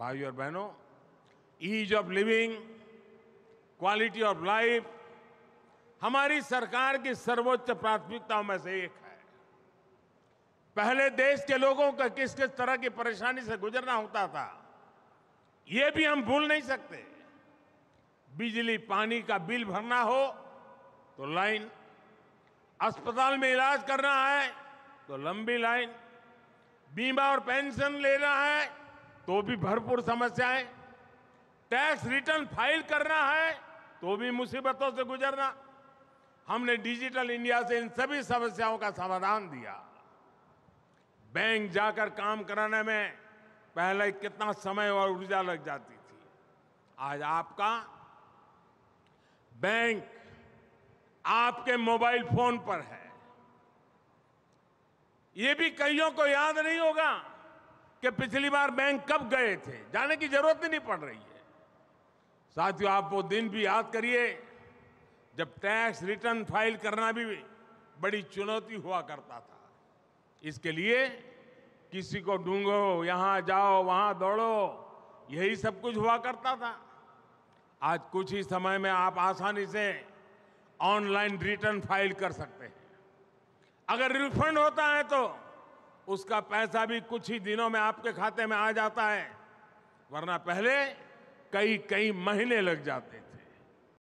भाइयों और बहनों ease of living quality of life हमारी सरकार की सर्वोच्च प्राथमिकताओं में से एक है पहले देश के लोगों का किस किस तरह की परेशानी से गुजरना होता था ये भी हम भूल नहीं सकते बिजली पानी का बिल भरना हो तो लाइन अस्पताल में इलाज करना है तो लंबी लाइन बीमा और पेंशन लेना है तो भी भरपूर समस्याएं टैक्स रिटर्न फाइल करना है तो भी मुसीबतों से गुजरना हमने डिजिटल इंडिया से इन सभी समस्याओं का समाधान दिया बैंक जाकर काम कराने में पहले कितना समय और ऊर्जा लग जाती थी आज आपका बैंक आपके मोबाइल फोन पर है ये भी कईयों को याद नहीं होगा कि पिछली बार बैंक कब गए थे जाने की जरूरत ही नहीं पड़ रही है साथियों आप वो दिन भी याद करिए जब टैक्स रिटर्न फाइल करना भी बड़ी चुनौती हुआ करता था इसके लिए किसी को ढूंढो यहां जाओ वहां दौड़ो यही सब कुछ हुआ करता था आज कुछ ही समय में आप आसानी से ऑनलाइन रिटर्न फाइल कर सकते हैं अगर रिफंड होता है तो उसका पैसा भी कुछ ही दिनों में आपके खाते में आ जाता है वरना पहले कई कई महीने लग जाते थे